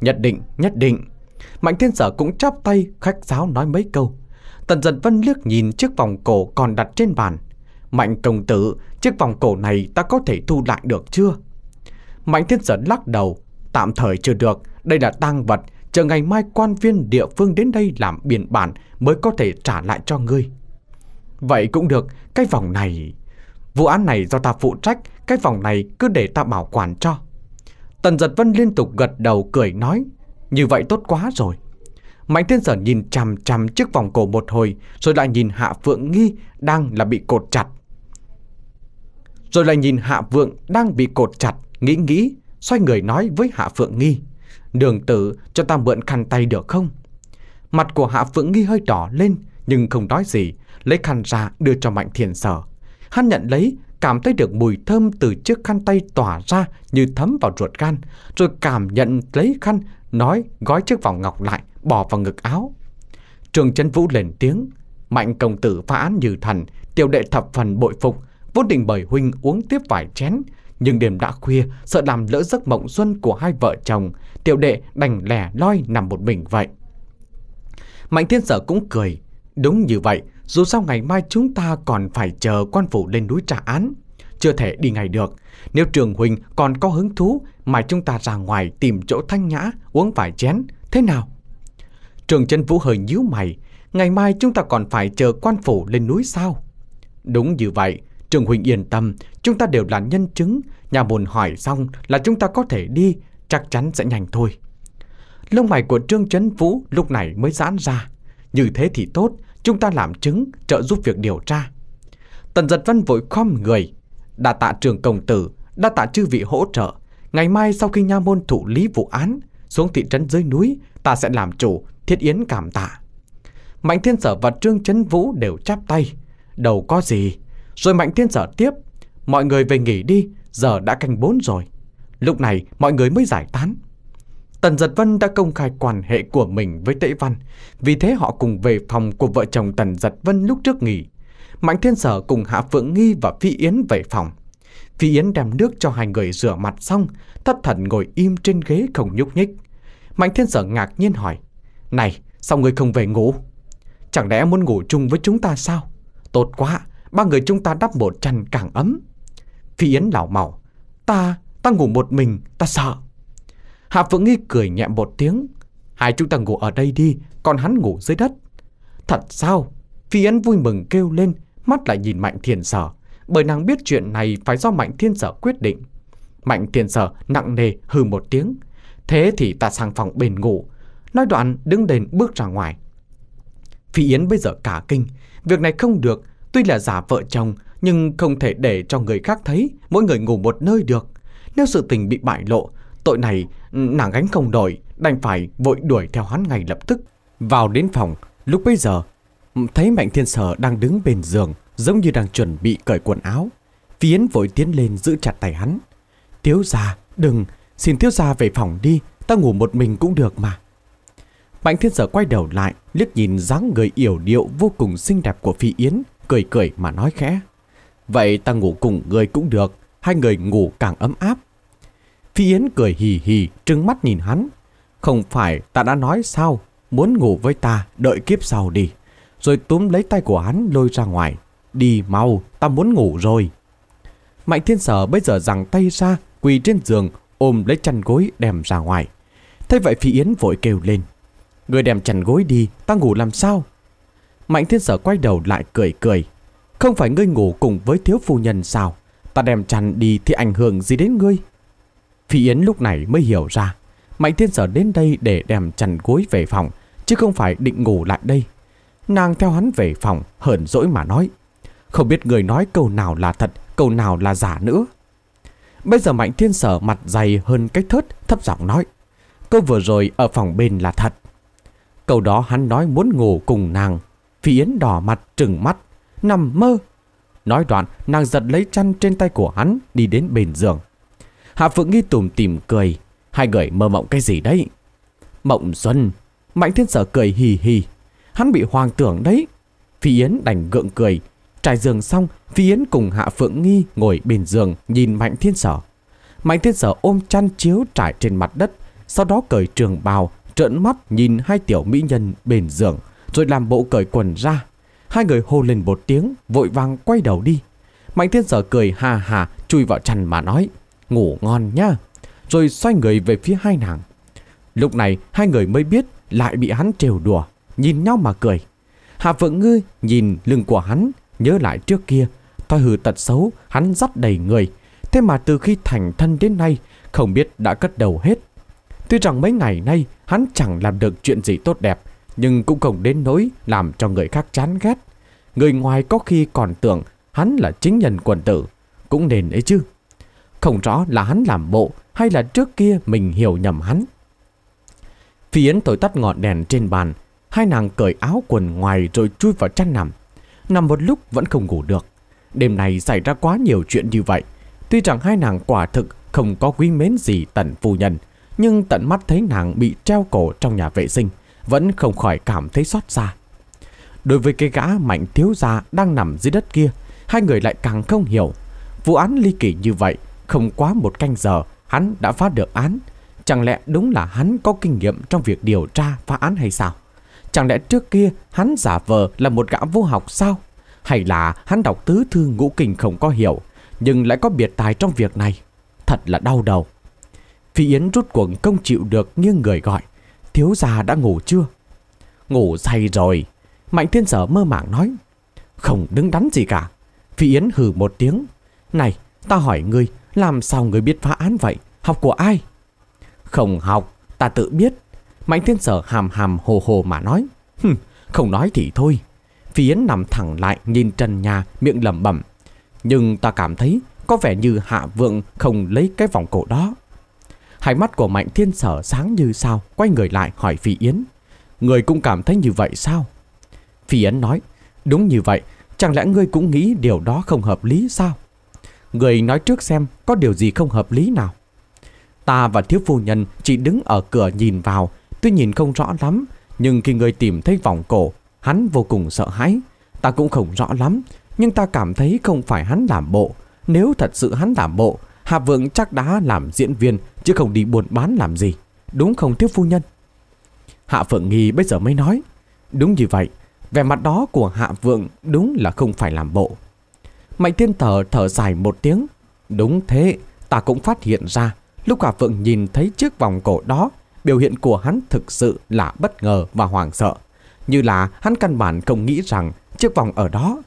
Nhất định, nhất định. Mạnh thiên sở cũng chắp tay, khách giáo nói mấy câu. Tần giật vân lướt nhìn chiếc vòng cổ còn đặt trên bàn. Mạnh công tử, chiếc vòng cổ này ta có thể thu lại được chưa? Mạnh thiên sở lắc đầu, tạm thời chưa được, đây là tang vật, chờ ngày mai quan viên địa phương đến đây làm biển bản mới có thể trả lại cho ngươi. Vậy cũng được, cái vòng này... Vụ án này do ta phụ trách, cái vòng này cứ để ta bảo quản cho. Tần Giật Vân liên tục gật đầu cười nói, như vậy tốt quá rồi. Mạnh Thiên Sở nhìn chằm chằm chiếc vòng cổ một hồi, rồi lại nhìn Hạ Phượng Nghi đang là bị cột chặt. Rồi lại nhìn Hạ Vượng đang bị cột chặt, nghĩ nghĩ, xoay người nói với Hạ Phượng Nghi. Đường tử cho ta mượn khăn tay được không? Mặt của Hạ Phượng Nghi hơi đỏ lên, nhưng không nói gì, lấy khăn ra đưa cho Mạnh Thiền sở. Hắn nhận lấy, cảm thấy được mùi thơm từ chiếc khăn tay tỏa ra như thấm vào ruột gan, rồi cảm nhận lấy khăn, nói gói chiếc vòng ngọc lại, bỏ vào ngực áo. Trường chân Vũ lên tiếng, Mạnh công tử phá án như thần, tiểu đệ thập phần bội phục, vốn định bởi huynh uống tiếp vài chén, nhưng đêm đã khuya, sợ làm lỡ giấc mộng xuân của hai vợ chồng, tiểu đệ đành lẻ loi nằm một mình vậy. Mạnh thiên sở cũng cười. Đúng như vậy, dù sao ngày mai chúng ta còn phải chờ quan phủ lên núi trả án Chưa thể đi ngày được Nếu trường huynh còn có hứng thú Mà chúng ta ra ngoài tìm chỗ thanh nhã Uống vài chén Thế nào Trường chân vũ hơi nhíu mày Ngày mai chúng ta còn phải chờ quan phủ lên núi sao Đúng như vậy Trường huynh yên tâm Chúng ta đều là nhân chứng Nhà buồn hỏi xong là chúng ta có thể đi Chắc chắn sẽ nhanh thôi Lông mày của Trương Trấn Vũ lúc này mới giãn ra. Như thế thì tốt, Chúng ta làm chứng trợ giúp việc điều tra Tần giật văn vội khom người Đà tạ trường công tử Đa tạ chư vị hỗ trợ Ngày mai sau khi nha môn thủ lý vụ án Xuống thị trấn dưới núi Ta sẽ làm chủ thiết yến cảm tạ Mạnh thiên sở và trương chấn vũ đều chắp tay Đầu có gì Rồi mạnh thiên sở tiếp Mọi người về nghỉ đi Giờ đã canh bốn rồi Lúc này mọi người mới giải tán Tần Giật Vân đã công khai quan hệ của mình với Tế Văn, vì thế họ cùng về phòng của vợ chồng Tần Giật Vân lúc trước nghỉ. Mạnh Thiên Sở cùng Hạ Phượng Nghi và Phi Yến về phòng. Phi Yến đem nước cho hai người rửa mặt xong, thất thần ngồi im trên ghế không nhúc nhích. Mạnh Thiên Sở ngạc nhiên hỏi, Này, sao người không về ngủ? Chẳng lẽ muốn ngủ chung với chúng ta sao? Tốt quá, ba người chúng ta đắp một chăn càng ấm. Phi Yến lảo màu, ta, ta ngủ một mình, ta sợ. Hạ Phượng Nghi cười nhẹ một tiếng. Hai chúng ta ngủ ở đây đi, còn hắn ngủ dưới đất. Thật sao? Phi Yến vui mừng kêu lên, mắt lại nhìn Mạnh Thiên Sở, bởi nàng biết chuyện này phải do Mạnh Thiên Sở quyết định. Mạnh Thiên Sở nặng nề hừ một tiếng. Thế thì ta sang phòng bên ngủ. Nói đoạn đứng đền bước ra ngoài. Phi Yến bây giờ cả kinh. Việc này không được, tuy là giả vợ chồng, nhưng không thể để cho người khác thấy mỗi người ngủ một nơi được. Nếu sự tình bị bại lộ, Tội này nàng gánh không nổi Đành phải vội đuổi theo hắn ngay lập tức Vào đến phòng Lúc bấy giờ Thấy Mạnh Thiên Sở đang đứng bên giường Giống như đang chuẩn bị cởi quần áo Phiến vội tiến lên giữ chặt tay hắn thiếu gia đừng Xin thiếu gia về phòng đi Ta ngủ một mình cũng được mà Mạnh Thiên Sở quay đầu lại liếc nhìn dáng người yểu điệu vô cùng xinh đẹp của Phi Yến Cười cười mà nói khẽ Vậy ta ngủ cùng người cũng được Hai người ngủ càng ấm áp Phi Yến cười hì hì, trừng mắt nhìn hắn. Không phải ta đã nói sao, muốn ngủ với ta, đợi kiếp sau đi. Rồi túm lấy tay của hắn lôi ra ngoài. Đi mau, ta muốn ngủ rồi. Mạnh thiên sở bây giờ giằng tay ra, quỳ trên giường, ôm lấy chăn gối đem ra ngoài. Thế vậy Phi Yến vội kêu lên. Người đem chăn gối đi, ta ngủ làm sao? Mạnh thiên sở quay đầu lại cười cười. Không phải ngươi ngủ cùng với thiếu phu nhân sao? Ta đem chăn đi thì ảnh hưởng gì đến ngươi? Phi Yến lúc này mới hiểu ra Mạnh Thiên Sở đến đây để đem chăn gối về phòng Chứ không phải định ngủ lại đây Nàng theo hắn về phòng hờn dỗi mà nói Không biết người nói câu nào là thật Câu nào là giả nữa Bây giờ Mạnh Thiên Sở mặt dày hơn cách thớt Thấp giọng nói Câu vừa rồi ở phòng bên là thật Câu đó hắn nói muốn ngủ cùng nàng Phi Yến đỏ mặt trừng mắt Nằm mơ Nói đoạn nàng giật lấy chăn trên tay của hắn Đi đến bên giường Hạ Phượng Nghi tùm tìm cười Hai người mơ mộng cái gì đấy Mộng Xuân Mạnh thiên sở cười hì hì Hắn bị hoang tưởng đấy Phi Yến đành gượng cười Trải giường xong Phi Yến cùng Hạ Phượng Nghi ngồi bên giường Nhìn Mạnh thiên sở Mạnh thiên sở ôm chăn chiếu trải trên mặt đất Sau đó cởi trường bào Trợn mắt nhìn hai tiểu mỹ nhân bên giường Rồi làm bộ cởi quần ra Hai người hô lên một tiếng Vội vàng quay đầu đi Mạnh thiên sở cười hà hà Chui vào chăn mà nói ngủ ngon nhá. Rồi xoay người về phía hai nàng. Lúc này hai người mới biết lại bị hắn trêu đùa, nhìn nhau mà cười. Hạ Phượng Ngư nhìn lưng của hắn, nhớ lại trước kia, thói hư tật xấu, hắn dắt đầy người. Thế mà từ khi thành thân đến nay, không biết đã cất đầu hết. Tuy rằng mấy ngày nay hắn chẳng làm được chuyện gì tốt đẹp, nhưng cũng không đến nỗi làm cho người khác chán ghét. Người ngoài có khi còn tưởng hắn là chính nhân quần tử, cũng nên ấy chứ. Không rõ là hắn làm bộ hay là trước kia mình hiểu nhầm hắn. Phi Yến thổi tắt ngọn đèn trên bàn, hai nàng cởi áo quần ngoài rồi chui vào chăn nằm. Nằm một lúc vẫn không ngủ được. Đêm này xảy ra quá nhiều chuyện như vậy. Tuy rằng hai nàng quả thực không có quý mến gì tận phu nhân, nhưng tận mắt thấy nàng bị treo cổ trong nhà vệ sinh, vẫn không khỏi cảm thấy xót xa. Đối với cái gã mạnh thiếu gia đang nằm dưới đất kia, hai người lại càng không hiểu. Vụ án ly kỳ như vậy không quá một canh giờ, hắn đã phá được án. Chẳng lẽ đúng là hắn có kinh nghiệm trong việc điều tra phá án hay sao? Chẳng lẽ trước kia hắn giả vờ là một gã vô học sao? Hay là hắn đọc tứ thư ngũ kinh không có hiểu, nhưng lại có biệt tài trong việc này? Thật là đau đầu. Phi Yến rút cuộn không chịu được nghiêng người gọi. Thiếu gia đã ngủ chưa? Ngủ say rồi. Mạnh thiên sở mơ màng nói. Không đứng đắn gì cả. Phi Yến hừ một tiếng. Này, ta hỏi ngươi, làm sao người biết phá án vậy? Học của ai? Không học, ta tự biết. Mạnh thiên sở hàm hàm hồ hồ mà nói. Hừm, không nói thì thôi. Phi Yến nằm thẳng lại nhìn trần nhà miệng lẩm bẩm. Nhưng ta cảm thấy có vẻ như hạ vượng không lấy cái vòng cổ đó. Hai mắt của Mạnh Thiên Sở sáng như sao Quay người lại hỏi Phi Yến Người cũng cảm thấy như vậy sao Phi Yến nói Đúng như vậy Chẳng lẽ ngươi cũng nghĩ điều đó không hợp lý sao Người nói trước xem có điều gì không hợp lý nào. Ta và thiếu phu nhân chỉ đứng ở cửa nhìn vào, tuy nhìn không rõ lắm, nhưng khi người tìm thấy vòng cổ, hắn vô cùng sợ hãi. Ta cũng không rõ lắm, nhưng ta cảm thấy không phải hắn làm bộ. Nếu thật sự hắn làm bộ, Hạ Vượng chắc đã làm diễn viên, chứ không đi buôn bán làm gì. Đúng không thiếu phu nhân? Hạ Phượng Nghi bây giờ mới nói. Đúng như vậy, vẻ mặt đó của Hạ Vượng đúng là không phải làm bộ. Mạnh thiên thở thở dài một tiếng. Đúng thế, ta cũng phát hiện ra, lúc cả Phượng nhìn thấy chiếc vòng cổ đó, biểu hiện của hắn thực sự là bất ngờ và hoảng sợ. Như là hắn căn bản không nghĩ rằng chiếc vòng ở đó.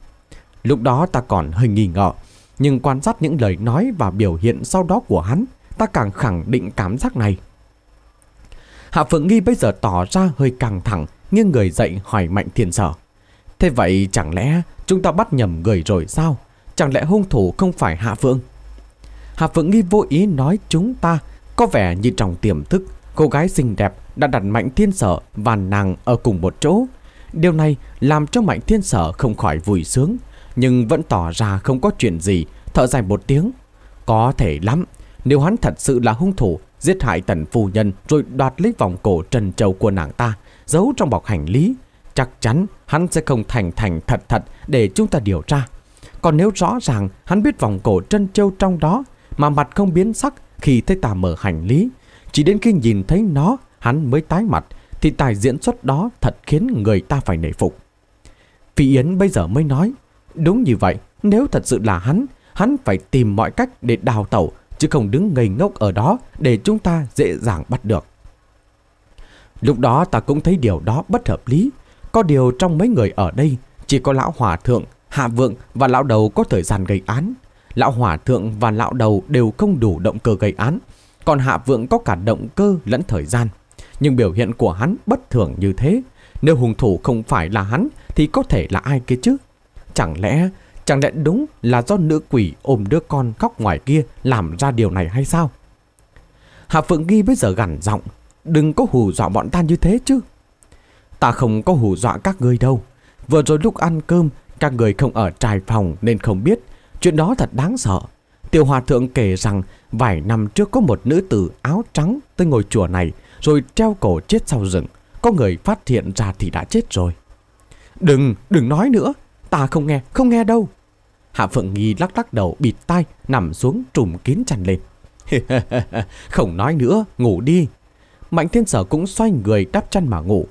Lúc đó ta còn hơi nghi ngờ, nhưng quan sát những lời nói và biểu hiện sau đó của hắn, ta càng khẳng định cảm giác này. Hạ Phượng Nghi bây giờ tỏ ra hơi căng thẳng, nghiêng người dậy hỏi Mạnh Thiên Sở. Thế vậy chẳng lẽ chúng ta bắt nhầm người rồi sao? Chẳng lẽ hung thủ không phải Hạ Vượng Hạ Vượng nghi vô ý nói chúng ta Có vẻ như trong tiềm thức Cô gái xinh đẹp đã đặt Mạnh Thiên Sở Và nàng ở cùng một chỗ Điều này làm cho Mạnh Thiên Sở không khỏi vui sướng Nhưng vẫn tỏ ra không có chuyện gì Thở dài một tiếng Có thể lắm Nếu hắn thật sự là hung thủ Giết hại tần phu nhân Rồi đoạt lấy vòng cổ trần Châu của nàng ta Giấu trong bọc hành lý Chắc chắn hắn sẽ không thành thành thật thật Để chúng ta điều tra còn nếu rõ ràng hắn biết vòng cổ trân châu trong đó mà mặt không biến sắc khi thấy ta mở hành lý. Chỉ đến khi nhìn thấy nó hắn mới tái mặt thì tài diễn xuất đó thật khiến người ta phải nể phục. Phi Yến bây giờ mới nói Đúng như vậy, nếu thật sự là hắn Hắn phải tìm mọi cách để đào tẩu Chứ không đứng ngây ngốc ở đó Để chúng ta dễ dàng bắt được Lúc đó ta cũng thấy điều đó bất hợp lý Có điều trong mấy người ở đây Chỉ có lão hòa thượng Hạ Vượng và Lão Đầu có thời gian gây án. Lão Hỏa Thượng và Lão Đầu đều không đủ động cơ gây án. Còn Hạ Vượng có cả động cơ lẫn thời gian. Nhưng biểu hiện của hắn bất thường như thế. Nếu hung thủ không phải là hắn thì có thể là ai kia chứ? Chẳng lẽ, chẳng lẽ đúng là do nữ quỷ ôm đứa con khóc ngoài kia làm ra điều này hay sao? Hạ Phượng Nghi bây giờ gằn giọng, đừng có hù dọa bọn ta như thế chứ. Ta không có hù dọa các ngươi đâu. Vừa rồi lúc ăn cơm các người không ở trại phòng nên không biết Chuyện đó thật đáng sợ Tiểu Hòa Thượng kể rằng Vài năm trước có một nữ tử áo trắng Tới ngôi chùa này Rồi treo cổ chết sau rừng Có người phát hiện ra thì đã chết rồi Đừng, đừng nói nữa Ta không nghe, không nghe đâu Hạ Phượng Nghi lắc lắc đầu bịt tai Nằm xuống trùm kín chăn lên *laughs* Không nói nữa, ngủ đi Mạnh Thiên Sở cũng xoay người đắp chăn mà ngủ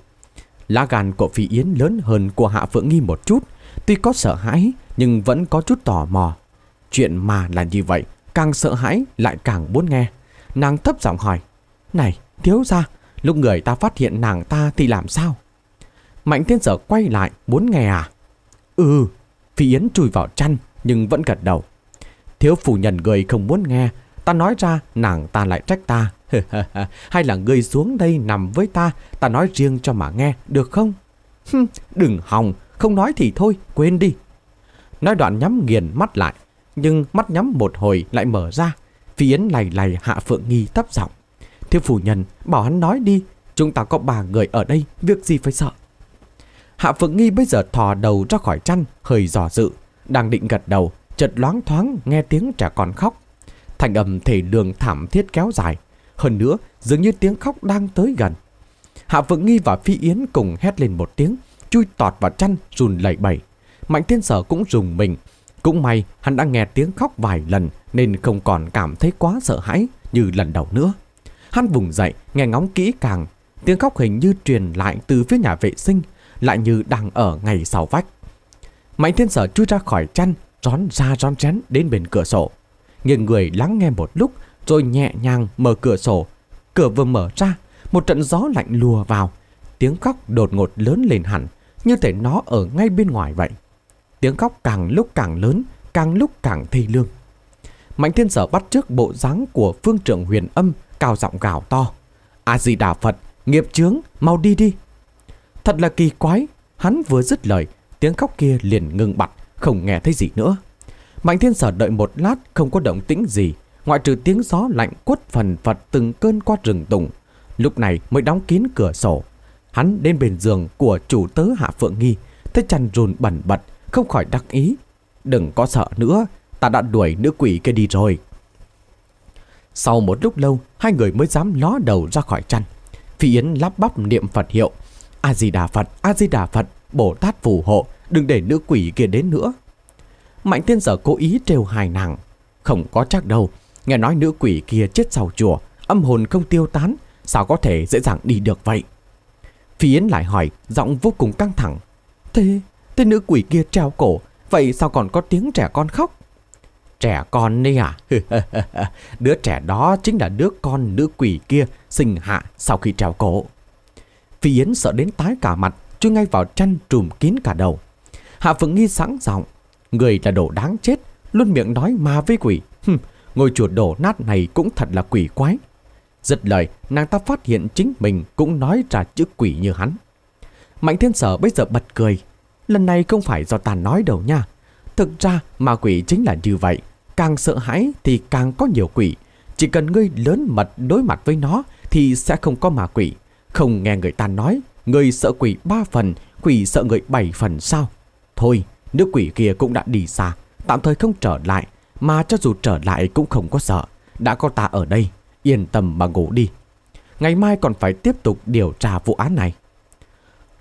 Lá gan của Phi Yến lớn hơn của Hạ Phượng Nghi một chút Tuy có sợ hãi nhưng vẫn có chút tò mò. Chuyện mà là như vậy, càng sợ hãi lại càng muốn nghe. Nàng thấp giọng hỏi, Này, thiếu ra, lúc người ta phát hiện nàng ta thì làm sao? Mạnh thiên sở quay lại, muốn nghe à? Ừ, Phi Yến chui vào chăn nhưng vẫn gật đầu. Thiếu phủ nhân người không muốn nghe, ta nói ra nàng ta lại trách ta. *laughs* Hay là người xuống đây nằm với ta, ta nói riêng cho mà nghe, được không? Đừng hòng, không nói thì thôi, quên đi. Nói đoạn nhắm nghiền mắt lại, nhưng mắt nhắm một hồi lại mở ra. Phi Yến lầy lầy hạ Phượng Nghi thấp giọng. Thiếu phủ nhân, bảo hắn nói đi, chúng ta có ba người ở đây, việc gì phải sợ. Hạ Phượng Nghi bây giờ thò đầu ra khỏi chăn, hơi dò dự, đang định gật đầu, chợt loáng thoáng nghe tiếng trẻ con khóc. Thành âm thể đường thảm thiết kéo dài, hơn nữa dường như tiếng khóc đang tới gần. Hạ Phượng Nghi và Phi Yến cùng hét lên một tiếng, chui tọt vào chăn run lẩy bẩy. Mạnh thiên sở cũng rùng mình. Cũng may hắn đã nghe tiếng khóc vài lần nên không còn cảm thấy quá sợ hãi như lần đầu nữa. Hắn vùng dậy, nghe ngóng kỹ càng. Tiếng khóc hình như truyền lại từ phía nhà vệ sinh, lại như đang ở ngay sau vách. Mạnh thiên sở chui ra khỏi chăn, rón ra rón rén đến bên cửa sổ. Nghiêng người lắng nghe một lúc, rồi nhẹ nhàng mở cửa sổ. Cửa vừa mở ra, một trận gió lạnh lùa vào. Tiếng khóc đột ngột lớn lên hẳn, như thể nó ở ngay bên ngoài vậy. Tiếng khóc càng lúc càng lớn, càng lúc càng thê lương. Mạnh thiên sở bắt trước bộ dáng của phương trưởng huyền âm cao giọng gào to. A-di-đà Phật, nghiệp chướng, mau đi đi. Thật là kỳ quái, hắn vừa dứt lời, tiếng khóc kia liền ngừng bặt, không nghe thấy gì nữa. Mạnh thiên sở đợi một lát không có động tĩnh gì, ngoại trừ tiếng gió lạnh quất phần phật từng cơn qua rừng tùng. Lúc này mới đóng kín cửa sổ, Hắn đến bên giường của chủ tớ Hạ Phượng Nghi, thế chăn rùn bẩn bật, không khỏi đắc ý. Đừng có sợ nữa, ta đã đuổi nữ quỷ kia đi rồi. Sau một lúc lâu, hai người mới dám ló đầu ra khỏi chăn. Phi Yến lắp bắp niệm Phật hiệu. A-di-đà Phật, A-di-đà Phật, Bồ Tát phù hộ, đừng để nữ quỷ kia đến nữa. Mạnh tiên sở cố ý trêu hài nàng. Không có chắc đâu, nghe nói nữ quỷ kia chết sau chùa, âm hồn không tiêu tán, sao có thể dễ dàng đi được vậy? Phi Yến lại hỏi, giọng vô cùng căng thẳng. Thế, thế nữ quỷ kia treo cổ, vậy sao còn có tiếng trẻ con khóc? Trẻ con đấy à? *laughs* đứa trẻ đó chính là đứa con nữ quỷ kia sinh hạ sau khi treo cổ. Phi Yến sợ đến tái cả mặt, chui ngay vào chăn trùm kín cả đầu. Hạ Phượng Nghi sẵn giọng, người là đồ đáng chết, luôn miệng nói ma với quỷ. Hừm, ngôi chùa đổ nát này cũng thật là quỷ quái. Giật lời, nàng ta phát hiện chính mình cũng nói ra chữ quỷ như hắn. Mạnh thiên sở bây giờ bật cười. Lần này không phải do ta nói đâu nha. Thực ra ma quỷ chính là như vậy. Càng sợ hãi thì càng có nhiều quỷ. Chỉ cần ngươi lớn mật đối mặt với nó thì sẽ không có ma quỷ. Không nghe người ta nói, ngươi sợ quỷ ba phần, quỷ sợ người bảy phần sao? Thôi, nước quỷ kia cũng đã đi xa, tạm thời không trở lại. Mà cho dù trở lại cũng không có sợ, đã có ta ở đây yên tâm mà ngủ đi. Ngày mai còn phải tiếp tục điều tra vụ án này.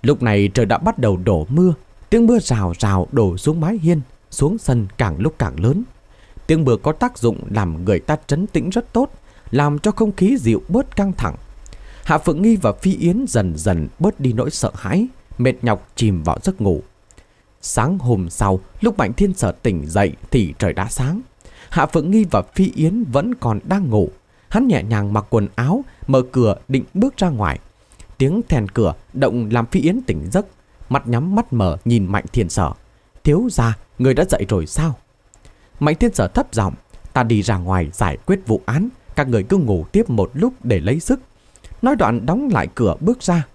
Lúc này trời đã bắt đầu đổ mưa, tiếng mưa rào rào đổ xuống mái hiên, xuống sân càng lúc càng lớn. Tiếng mưa có tác dụng làm người ta trấn tĩnh rất tốt, làm cho không khí dịu bớt căng thẳng. Hạ Phượng Nghi và Phi Yến dần dần bớt đi nỗi sợ hãi, mệt nhọc chìm vào giấc ngủ. Sáng hôm sau, lúc Mạnh Thiên Sở tỉnh dậy thì trời đã sáng. Hạ Phượng Nghi và Phi Yến vẫn còn đang ngủ. Hắn nhẹ nhàng mặc quần áo, mở cửa định bước ra ngoài. Tiếng thèn cửa động làm Phi Yến tỉnh giấc, mặt nhắm mắt mở nhìn Mạnh Thiên Sở. Thiếu ra, người đã dậy rồi sao? Mạnh Thiên Sở thấp giọng, ta đi ra ngoài giải quyết vụ án, các người cứ ngủ tiếp một lúc để lấy sức. Nói đoạn đóng lại cửa bước ra.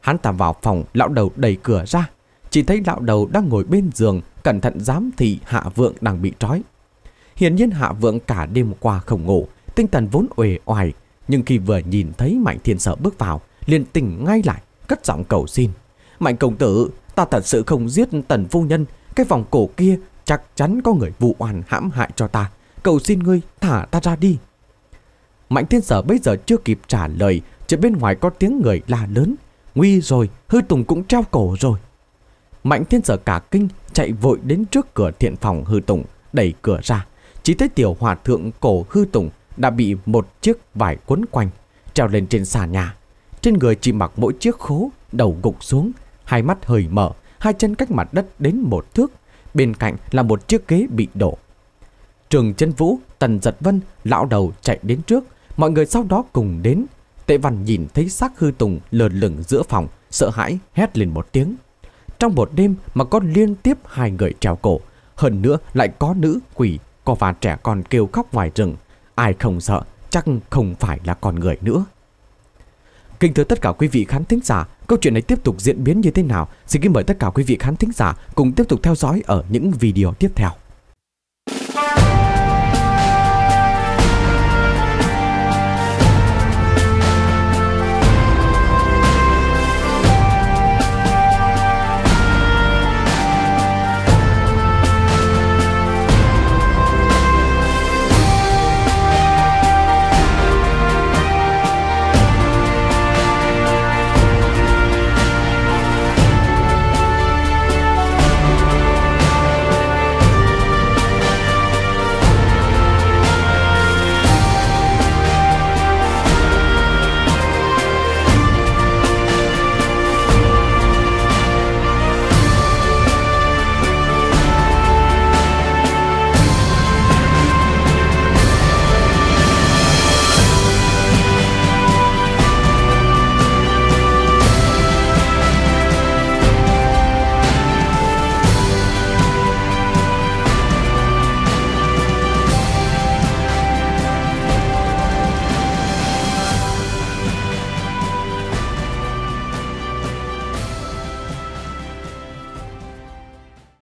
Hắn tạm vào phòng, lão đầu đẩy cửa ra. Chỉ thấy lão đầu đang ngồi bên giường, cẩn thận giám thị Hạ Vượng đang bị trói. Hiển nhiên Hạ Vượng cả đêm qua không ngủ, tinh thần vốn uể oải, nhưng khi vừa nhìn thấy Mạnh Thiên Sở bước vào, liền tỉnh ngay lại, cất giọng cầu xin. Mạnh công tử, ta thật sự không giết tần phu nhân, cái vòng cổ kia chắc chắn có người vụ oan hãm hại cho ta. Cầu xin ngươi thả ta ra đi. Mạnh thiên sở bây giờ chưa kịp trả lời, chỉ bên ngoài có tiếng người la lớn. Nguy rồi, hư tùng cũng treo cổ rồi. Mạnh thiên sở cả kinh, chạy vội đến trước cửa thiện phòng hư tùng, đẩy cửa ra. Chỉ thấy tiểu hòa thượng cổ hư tùng đã bị một chiếc vải quấn quanh, treo lên trên xà nhà. Trên người chỉ mặc mỗi chiếc khố, đầu gục xuống, hai mắt hơi mở, hai chân cách mặt đất đến một thước. Bên cạnh là một chiếc ghế bị đổ. Trường chân vũ, tần giật vân, lão đầu chạy đến trước, mọi người sau đó cùng đến. Tệ văn nhìn thấy xác hư tùng lờ lửng giữa phòng, sợ hãi hét lên một tiếng. Trong một đêm mà có liên tiếp hai người trèo cổ, hơn nữa lại có nữ quỷ, có và trẻ con kêu khóc ngoài rừng, Ai không sợ chắc không phải là con người nữa Kính thưa tất cả quý vị khán thính giả Câu chuyện này tiếp tục diễn biến như thế nào Xin kính mời tất cả quý vị khán thính giả Cùng tiếp tục theo dõi ở những video tiếp theo